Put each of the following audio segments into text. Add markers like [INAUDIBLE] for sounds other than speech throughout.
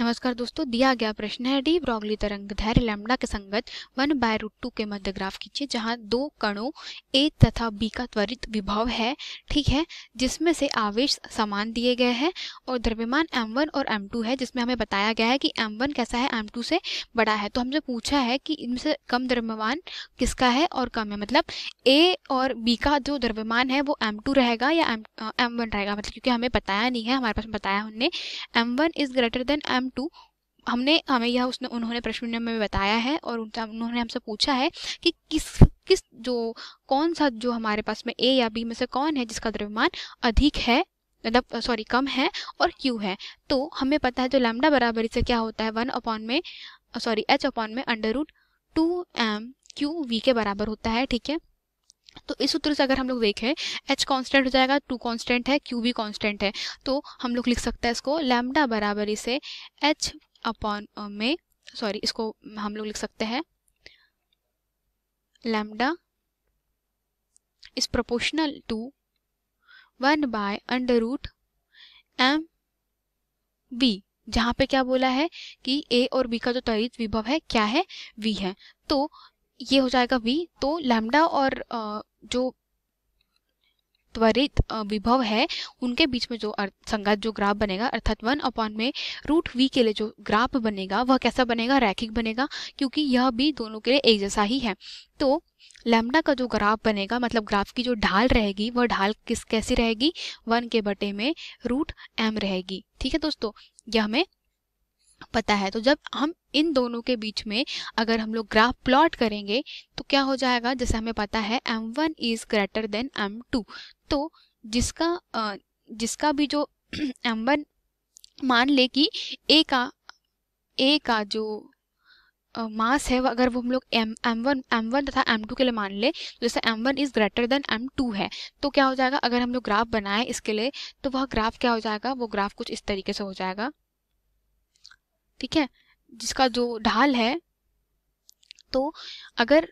नमस्कार दोस्तों दिया गया प्रश्न है डी ब्रॉगली तरंग धैर्य लैम्डा के संगत वन बाय रूट टू के मध्य ग्राफ खींचे जहां दो कणों ए तथा बी का त्वरित विभव है ठीक है जिसमें से आवेश समान दिए गए हैं और द्रव्यमान एम वन और एम टू है जिसमें हमें बताया गया है कि एम वन कैसा है एम टू से बड़ा है तो हमसे पूछा है कि इनमें से कम द्रव्यमान किसका है और कम है मतलब ए और बी का जो द्रव्यमान है वो एम रहेगा या एम रहेगा मतलब क्योंकि हमें बताया नहीं है हमारे पास बताया हमने M one is greater than M problem two हमने हमें यह उसने उन्होंने प्रश्न में बताया है और उन्होंने हमसे पूछा है कि किस किस जो कौन सा जो हमारे पास में ए या बी में से कौन है जिसका द्रव्यमान अधिक है मतलब सॉरी कम है और क्यू है तो हमें पता है जो लैमडा बराबरी से क्या होता है वन अपॉन में सॉरी एच अपॉन में under root two M Q V के बराबर होता है ठीक है तो इस सूत्र से अगर हम लोग देखें h कांस्टेंट हो जाएगा टू कांस्टेंट है q भी कांस्टेंट है तो हम लोग लिख सकते हैं इसको लैम्डा बराबर इसे h अपॉन में सॉरी इसको हम लोग लिख सकते हैं lambda is proportional to one by under root M B जहाँ पे क्या बोला है कि a और b का जो त्वरित विभव है क्या है v है तो ये हो जाएगा v तो लैमडा और जो त्वरित विभव है उनके बीच में जो संगत जो ग्राफ बनेगा अर्थात वन अपॉन में रूट वी के लिए जो ग्राफ बनेगा वह कैसा बनेगा रैखिक बनेगा क्योंकि यह भी दोनों के लिए एक जैसा ही है तो लैम्डा का जो ग्राफ बनेगा मतलब ग्राफ की जो ढाल रहेगी वह ढाल किस कैसी रहेगी वन के बटे में रूट एम रहेगी ठीक है दोस्तों यह हमें पता है तो जब हम इन दोनों के बीच में अगर हम लोग ग्राफ प्लॉट करेंगे तो क्या हो जाएगा जैसे हमें पता है M one is greater than M two तो जिसका जिसका भी जो एम [CLEARS THROAT] वन मान ले कि ए का ए का जो मास है अगर वो हम लोग M M one M one तथा एम टू के लिए मान ले तो जैसे M one is greater than M two है तो क्या हो जाएगा अगर हम लोग ग्राफ बनाएं इसके लिए तो वह ग्राफ क्या हो जाएगा वो ग्राफ कुछ इस तरीके से हो जाएगा ठीक है जिसका जो ढाल है तो अगर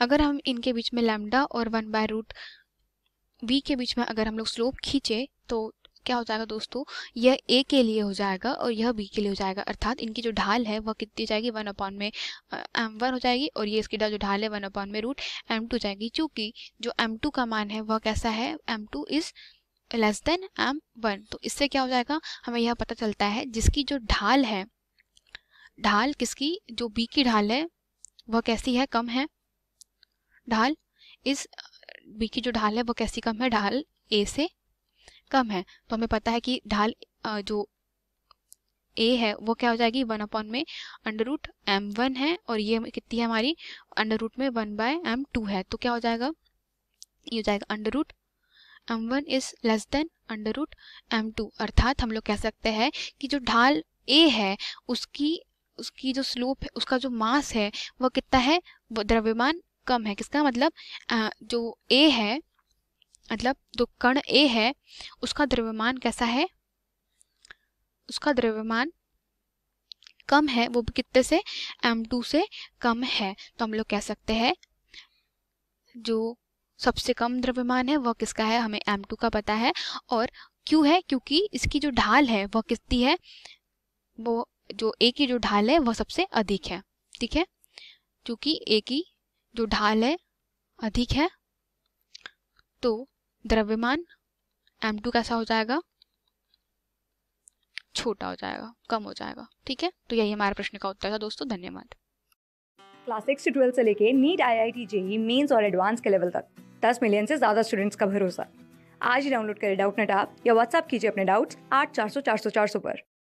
अगर हम इनके बीच में लैमडा और वन बाय रूट वी के बीच में अगर हम लोग स्लोप खींचे तो क्या हो जाएगा दोस्तों यह ए के लिए हो जाएगा और यह बी के लिए हो जाएगा अर्थात इनकी जो ढाल है वह कितनी जाएगी वन अपॉन में एम वन हो जाएगी और ये इसकी जो ढाल है वन अपॉन में रूट एम टू जाएगी क्योंकि जो एम टू का मान है वह कैसा है M two is less than M one तो इससे क्या हो जाएगा हमें यह पता चलता है जिसकी जो ढाल है ढाल किसकी जो बी की ढाल है वह कैसी है कम है ढाल इस बी की जो ढाल है वह कैसी कम है ढाल ए से कम है तो हमें पता है कि ढाल जो ए है वो क्या हो जाएगी वन अपॉन में अंडर रूट एम वन है और ये कितनी है हमारी अंडर रूट में वन बाय एम टू है तो क्या हो जाएगा ये हो जाएगा under root M one is less than under root M two अर्थात हम लोग कह सकते हैं कि जो ढाल ए है उसकी उसकी जो स्लोप है उसका जो मास है वह कितना है द्रव्यमान कम है किसका मतलब जो ए है मतलब जो कण ए है उसका द्रव्यमान कैसा है उसका द्रव्यमान कम है वो कितने से एम टू से कम है तो हम लोग कह सकते हैं जो सबसे कम द्रव्यमान है वह किसका है हमें एम टू का पता है और क्यों है क्योंकि इसकी जो ढाल है वह कितनी है वो जो ए की जो ढाल है वह सबसे अधिक है ठीक है क्योंकि ए की जो ढाल है अधिक है तो द्रव्यमान एम टू कैसा हो जाएगा छोटा हो जाएगा कम हो जाएगा ठीक है तो यही हमारे प्रश्न का उत्तर था दोस्तों धन्यवाद क्लास सिक्स से ट्वेल्थ से लेके NEET I I T JEE mains और एडवांस के लेवल तक दस मिलियन से ज़्यादा स्टूडेंट्स का भरोसा आज ही डाउनलोड करें डाउट नेट आप या व्हाट्सएप कीजिए अपने डाउट्स आठ चार सौ चार सौ चार सौ पर